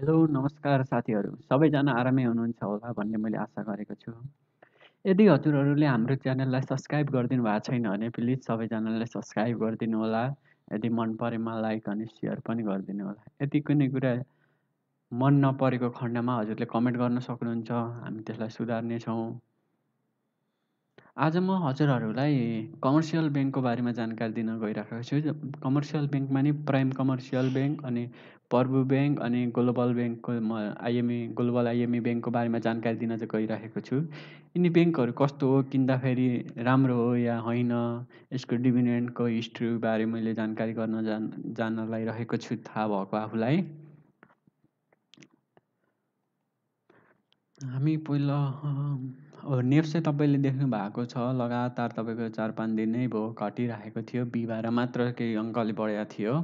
hello नमस्कार साथीहरू सबैजना आरामै हुनुहुन्छ होला भन्ने मैले आशा गरेको छु यदि हजुरहरूले हाम्रो च्यानललाई सब्सक्राइब गरिदिनु भएको छैन भने प्लिज सबैजनालाई सब्सक्राइब गरिदिनु होला यदि मन परेमा लाइक अनि सेयर पनि गरिदिनु होला यदि कुनै कुरा मन नपरेको खण्डमा हजुरले कमेन्ट गर्न सक्नुहुन्छ हामी त्यसलाई सुधार्नेछौँ आज म हजुरहरूलाई कमर्सियल ब्याङ्कको बारेमा जानकारी दिन गइरहेको छु कमर्सियल ब्याङ्कमा नि प्राइम कमर्सियल ब्याङ्क अनि पर्बु ब्याङ्क अनि ग्लोबल ब्याङ्कको म आइएमए ग्लोबल आइएमए ब्याङ्कको बारेमा जानकारी दिन चाहिँ गइरहेको छु यिनी ब्याङ्कहरू कस्तो हो किन्दाखेरि राम्रो हो या होइन यसको डिभिडेन्टको हिस्ट्रीबारे मैले जानकारी गर्न जान जानलाई रहेको छु थाहा भएको आफूलाई हामी पहिला अब चाहिँ तपाईँले देख्नु भएको छ लगातार तपाईँको चार पाँच दिन नै भयो घटिरहेको थियो बिहिबार मात्र केही अङ्कले बढेको थियो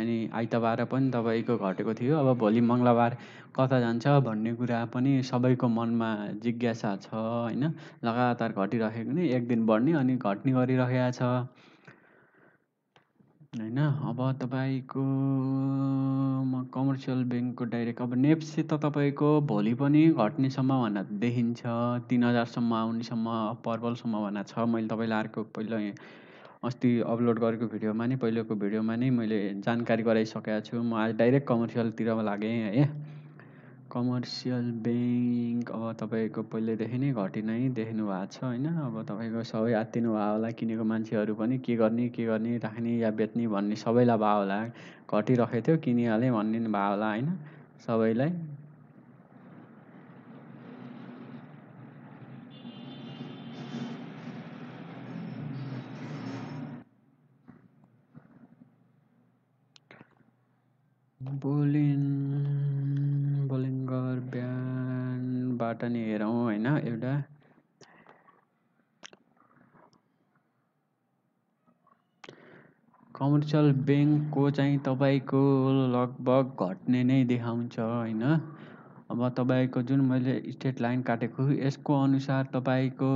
अनि आइतबार पनि तपाईँको घटेको थियो अब भोलि मङ्गलबार कता जान्छ भन्ने कुरा पनि सबैको मनमा जिज्ञासा छ होइन लगातार घटिरहेको नै एक दिन बढ्ने अनि घट्ने गरिरहेको छ होइन अब तपाईँको म कमर्सियल ब्याङ्कको डाइरेक्ट अब नेप्से त तपाईँको भोलि पनि घट्नेसम्म सम्भावना देखिन्छ तिन हजारसम्म आउनेसम्म प्रबल सम्भावना छ मैले तपाईँलाई अर्को पहिला अस्ति अपलोड गरेको भिडियोमा नै पहिलेको भिडियोमा नै मैले जानकारी गराइसकेको छु म आज डाइरेक्ट कमर्सियलतिर लागेँ है कमर्सियल ब्याङ्क अब तपाईँको पहिल्यैदेखि नै घटी नै देख्नु भएको छ होइन अब तपाईँको सबै आत्तिनु भयो होला किनेको मान्छेहरू पनि के गर्ने के गर्ने राख्ने या बेच्ने भन्ने सबैलाई भयो होला घटिरहेको थियो किनिहालेँ भन्ने भयो होला होइन सबैलाई बोलिन बाट नै हेरौँ होइन एउटा कमर्सियल ब्याङ्कको चाहिँ तपाईँको लगभग घट्ने नै देखाउँछ होइन अब तपाईँको जुन मैले स्टेट लाइन काटेको यसको अनुसार तपाईँको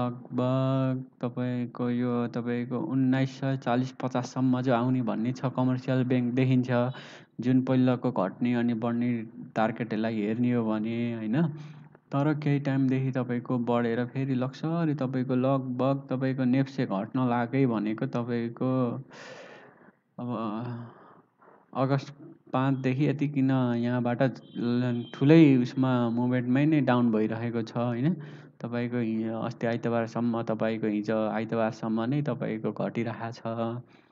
लगभग तपाईँको यो तपाईँको उन्नाइस सय चालिस पचाससम्म चाहिँ आउने भन्ने छ कमर्सियल ब्याङ्क देखिन्छ जुन पहिलाको घट्ने अनि बढ्ने टार्गेटहरूलाई हेर्ने हो भने होइन तर केही टाइमदेखि तपाईँको बढेर फेरि लक्सरी तपाईँको लगभग तपाईँको नेप्से घट्न लागै भनेको तपाईँको अब अगस्त पाँचदेखि किन यहाँबाट ठुलै उसमा मुभमेन्टमै नै डाउन भइरहेको छ होइन तपाईँको अस्ति आइतबारसम्म तपाईँको हिजो आइतबारसम्म नै तपाईँको घटिरहेको छ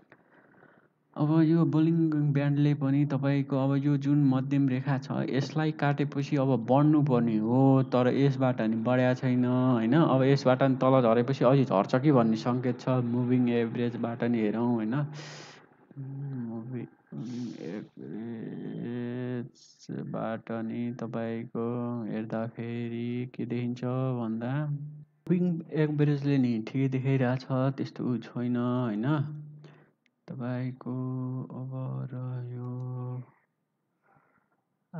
अब यो बोलिङ ब्यान्डले पनि तपाईँको अब यो जुन मध्यम रेखा छ यसलाई काटेपछि अब बढ्नुपर्ने हो तर यसबाट नि बढ्या छैन होइन अब यसबाट नि तल झरेपछि अझै झर्छ कि भन्ने सङ्केत छ मुभिङ एभरेजबाट नि हेरौँ होइन मुभिङ एभरेजबाट नि तपाईँको हेर्दाखेरि के देखिन्छ भन्दा मुभिङ एभरेजले नि ठिकै देखाइरहेछ त्यस्तो छैन होइन तपाईँको अब रह्यो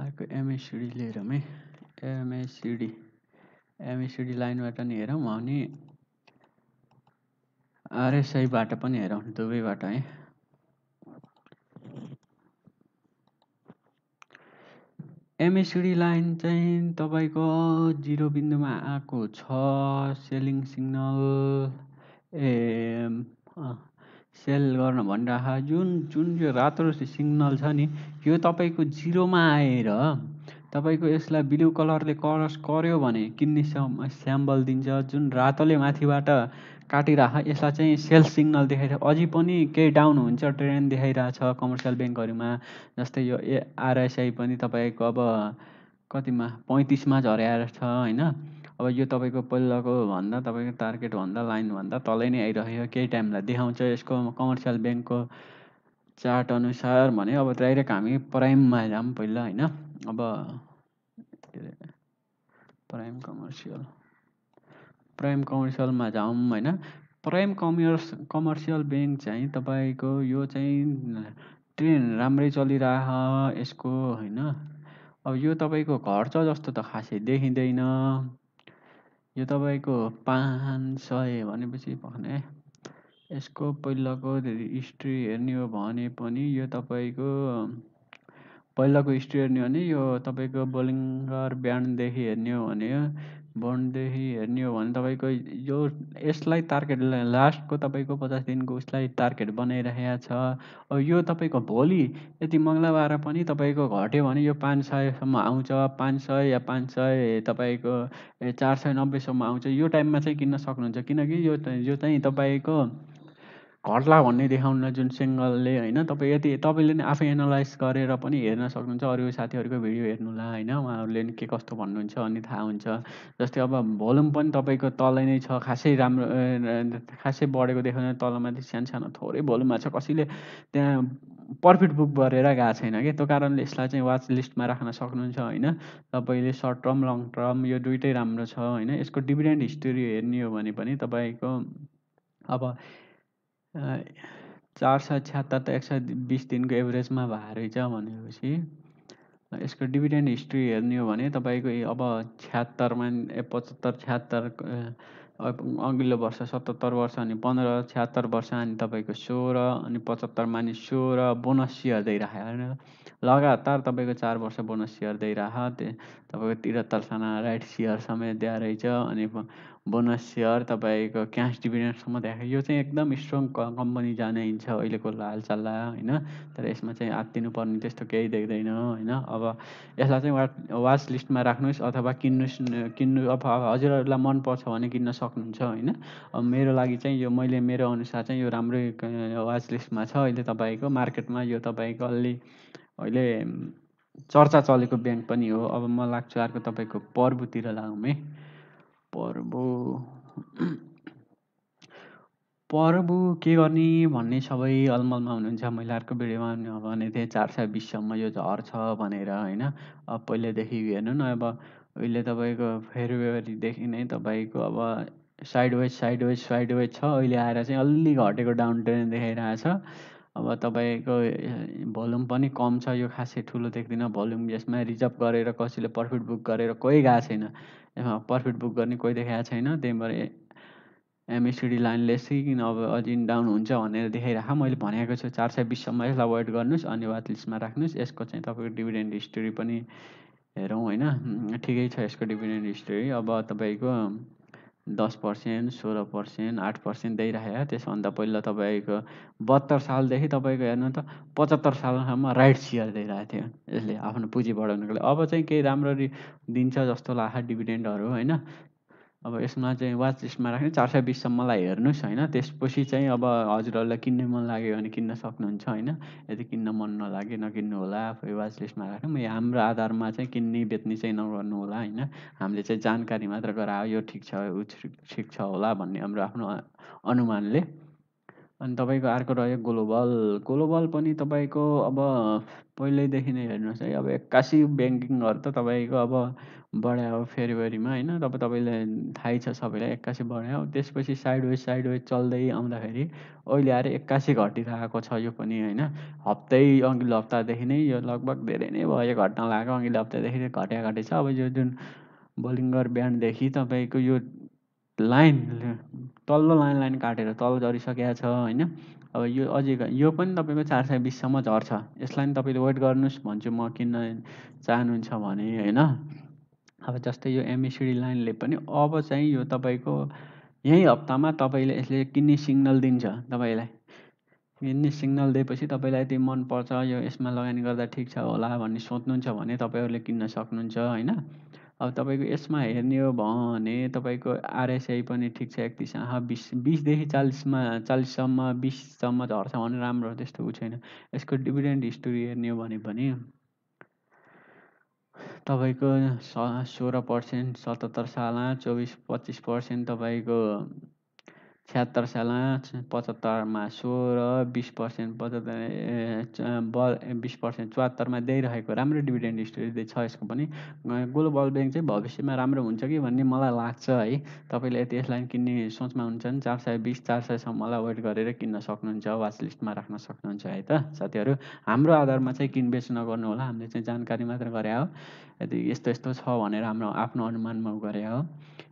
अर्को एमएसिडी हेरौँ है एमएसिडी एमएसिडी लाइनबाट नि हेरौँ अनि आरएसआईबाट पनि हेरौँ दुवैबाट है एमएसिडी लाइन चाहिँ तपाईँको जिरो बिन्दुमा आएको छ सेलिङ सिग्नल ए सेल गर्न भनिरह जुन जुन यो रातो सिग्नल छ नि यो तपाईँको जिरोमा आएर तपाईँको यसलाई ब्लु कलरले क्रस गर्यो भने किन्ने स्याम्बल दिन्छ जुन रातोले माथिबाट काटिरह यसलाई चाहिँ सेल सिग्नल देखाइरहेको अझै पनि केही डाउन हुन्छ ट्रेन देखाइरहेछ कमर्सियल ब्याङ्कहरूमा जस्तै यो ए पनि तपाईँको अब कतिमा पैँतिसमा झऱ्याएर छ होइन अब यो तपाईँको पहिलाको भन्दा तपाईँको टार्गेटभन्दा लाइनभन्दा तलै नै आइरहेको केही टाइमलाई देखाउँछ यसको कमर्सियल ब्याङ्कको चार्ट अनुसार भने अब डाइरेक्ट हामी प्राइममा जाऊँ पहिला होइन अब के अरे प्राइम कमर्सियल प्राइम कमर्सियलमा जाउँ होइन प्राइम कमर्स कमर्सियल ब्याङ्क चाहिँ तपाईँको यो चाहिँ ट्रेन राम्रै चलिरह यसको होइन अब यो तपाईँको छ जस्तो त खासै देखिँदैन यो तपाईँको पाँच सय भनेपछि भने यसको पहिलाको हिस्ट्री हेर्ने हो भने पनि यो तपाईँको पहिलाको हिस्ट्री हेर्ने हो भने यो तपाईँको बलिङ्गर बिहानदेखि हेर्ने हो भने बन्डदेखि हेर्ने हो भने तपाईँको यो यसलाई टार्गेट लास्टको तपाईँको पचास दिनको उसलाई टार्गेट बनाइरहेको छ अब यो तपाईँको भोलि यति मङ्गलबार पनि तपाईँको घट्यो भने यो पाँच सयसम्म आउँछ पाँच सय या पाँच सय तपाईँको चार सय नब्बेसम्म आउँछ यो टाइममा चाहिँ किन्न सक्नुहुन्छ किनकि यो यो चाहिँ तपाईँको घट्ला भन्ने देखाउन जुन सिङ्गलले होइन तपाईँ यति तपाईँले नै आफै एनालाइज गरेर पनि हेर्न सक्नुहुन्छ अरू साथीहरूको भिडियो हेर्नुलाई होइन उहाँहरूले नि के कस्तो भन्नुहुन्छ अनि थाहा हुन्छ जस्तै अब भोल्युम पनि तपाईँको तलै नै छ खासै राम्रो खासै बढेको देखाउँदैन तलमाथि सानो सानो थोरै भोल्युममा छ कसैले त्यहाँ पर्फेक्ट बुक गरेर गएको छैन कि त्यो कारणले यसलाई चाहिँ वाच लिस्टमा राख्न सक्नुहुन्छ होइन तपाईँले सर्ट टर्म लङ टर्म यो दुइटै राम्रो छ होइन यसको डिभिडेन्ट हिस्ट्री हेर्ने हो भने पनि तपाईँको अब चार सय छ्यात्तर एक सय बिस दिनको एभरेजमा भएको रहेछ भनेपछि यसको डिभिडेन्ड हिस्ट्री हेर्ने हो भने तपाईँको अब छ्यात्तरमा पचहत्तर छ्यात्तर अघिल्लो वर्ष सतहत्तर वर्ष अनि पन्ध्र छ्यात्तर वर्ष अनि तपाईँको सोह्र अनि पचहत्तर माने सोह्र बोनस सियर दिइरहे होइन लगातार तपाईँको चार वर्ष बोनस सियर दिइरह त्यो तपाईँको त्रिहत्तर साना राइट सियर समेत दिएर रहेछ अनि बोनस सेयर तपाईँको क्यास डिभिडेन्टसम्म देखाएको यो चाहिँ एकदम स्ट्रङ कम्पनी हिँड्छ अहिलेको हालचाललाई होइन तर यसमा चाहिँ आत्तिनुपर्ने त्यस्तो केही देख्दैन होइन अब यसलाई चाहिँ वा वाच लिस्टमा राख्नुहोस् अथवा किन्नुहोस् किन्नु अब हजुरहरूलाई मनपर्छ भने किन्न सक्नुहुन्छ होइन अब मेरो लागि चाहिँ यो मैले मेरो अनुसार चाहिँ यो राम्रै वाच लिस्टमा छ अहिले तपाईँको मार्केटमा यो तपाईँको अलि अहिले चर्चा चलेको ब्याङ्क पनि हो अब म लाग्छु अर्को तपाईँको पर्बुतिर लाउँ है प्रभु प्रभु के गर्ने भन्ने सबै अलमलमा हुनुहुन्छ मैले अर्को भिडियोमा भने थिएँ चार सय बिससम्म यो झर्छ भनेर होइन अब पहिल्यैदेखि हेर्नु न अब उहिले तपाईँको फेब्रुअरीदेखि नै तपाईँको अब side wise side wise side wise छ अहिले आएर चाहिँ अलि घटेको डाउन ट्रेन्ड देखाइरहेछ अब तपाईँको भोल्युम पनि कम छ यो खासै ठुलो देख्दिनँ भोल्युम यसमा रिजर्भ गरेर कसैले प्रफिट बुक गरेर कोही गएको छैन यसमा प्रफिट बुक गर्ने कोही देखाएको छैन त्यही भएर एमएसिडी लाइन लेसी अब अझै डाउन हुन्छ भनेर देखाइराख मैले भनेको छु चार सय बिससम्म यसलाई वेट गर्नुहोस् अनि लिस्टमा राख्नुहोस् यसको चाहिँ तपाईँको डिभिडेन्ड हिस्ट्री पनि हेरौँ होइन ठिकै छ यसको डिभिडेन्ड हिस्ट्री अब तपाईँको दस पर्सेन्ट सोह्र पर्सेन्ट आठ पर्सेन्ट दिइराखेको त्यसभन्दा पहिला तपाईँको बहत्तर सालदेखि तपाईँको हेर्नु त पचहत्तर सालसम्म राइट सेयर दिइरहेको थियो यसले आफ्नो पुँजी बढाउनुको लागि अब चाहिँ केही राम्ररी दिन्छ जस्तो लाग्छ डिभिडेन्डहरू होइन अब यसमा चाहिँ वाच लिस्टमा राख्ने चार सय बिससम्मलाई हेर्नुहोस् होइन त्यसपछि चाहिँ अब हजुरहरूलाई किन्ने मन लाग्यो भने किन्न सक्नुहुन्छ होइन यदि किन्न मन नलागे नकिन्नु होला आफै वाच लिस्टमा राख्नु यो हाम्रो आधारमा चाहिँ किन्ने बेच्ने चाहिँ नगर्नु होला होइन हामीले चाहिँ जानकारी मात्र गरायो यो ठिक छ ऊ ठिक छ होला भन्ने हाम्रो आफ्नो अनुमानले अनि तपाईँको अर्को रह्यो ग्लोबल ग्लोबल पनि तपाईँको अब पहिल्यैदेखि नै हेर्नुहोस् है अब एक्कासी ब्याङ्किङहरू त तपाईँको अब बढायो फेब्रुअरीमा होइन अब तपाईँलाई थाहै छ सबैलाई एक्कासी बढायो त्यसपछि साइड वेज साइड वेज चल्दै आउँदाखेरि अहिले आएर एक्कासी घटिरहेको छ यो पनि होइन हप्तै अघिल्लो हप्तादेखि नै यो लगभग धेरै नै भयो घटना लागेको अघिल्लो हप्तादेखि नै घट्या घटेछ अब यो जुन बोलिङ्गर बिहानदेखि तपाईँको यो लाइन तल्लो लाइन लाइन काटेर तल झरिसकेको छ होइन अब यो अझै यो पनि तपाईँको चार सय बिससम्म झर्छ यसलाई पनि तपाईँले वेट गर्नुहोस् भन्छु म किन्न चाहनुहुन्छ भने होइन अब जस्तै यो एमएसिडी लाइनले पनि अब चाहिँ यो तपाईँको यही हप्तामा तपाईँले यसले किन्ने सिग्नल दिन्छ तपाईँलाई किन्ने सिग्नल दिएपछि तपाईँलाई यति मनपर्छ यो यसमा लगानी गर्दा ठिक छ होला भन्ने सोच्नुहुन्छ भने तपाईँहरूले किन्न सक्नुहुन्छ होइन अब तपाईँको यसमा हेर्ने हो भने तपाईँको आरएसआई पनि ठिक छ एकतिस बिस बिसदेखि चालिसमा चालिससम्म बिससम्म झर्छ भने राम्रो हो त्यस्तो ऊ छैन यसको डिभिडेन्ट हिस्ट्री हेर्ने हो भने पनि तपाईँको स सोह्र पर्सेन्ट सतहत्तर सालमा चौबिस पच्चिस पर्सेन्ट तपाईँको छ्यात्तर सालमा पचहत्तरमा सोह्र बिस पर्सेन्ट पचहत्तर ब बिस पर्सेन्ट चौहत्तरमा दिइरहेको राम्रो डिभिडेन्ड हिस्ट्री छ यसको पनि ग्लोबल ब्याङ्क चाहिँ भविष्यमा राम्रो हुन्छ कि भन्ने मलाई लाग्छ है तपाईँले यति यसलाई किन्ने सोचमा हुन्छ भने चार सय बिस चार सयसम्मलाई वेट गरेर किन्न सक्नुहुन्छ वाच लिस्टमा राख्न सक्नुहुन्छ है त साथीहरू हाम्रो आधारमा चाहिँ किनबेच नगर्नु होला हामीले चाहिँ जानकारी मात्र गरे हो यदि यस्तो यस्तो छ भनेर हाम्रो आफ्नो अनुमानमा गरे हो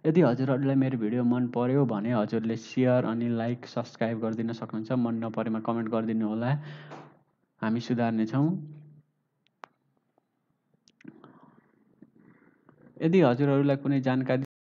यदि हजुरहरूलाई मेरो भिडियो मन पऱ्यो भने हजुरले सेयर अनि लाइक सब्सक्राइब गरिदिन सक्नुहुन्छ मन नपरेमा कमेन्ट गरिदिनु होला हामी सुधार्नेछौँ यदि हजुरहरूलाई कुनै जानकारी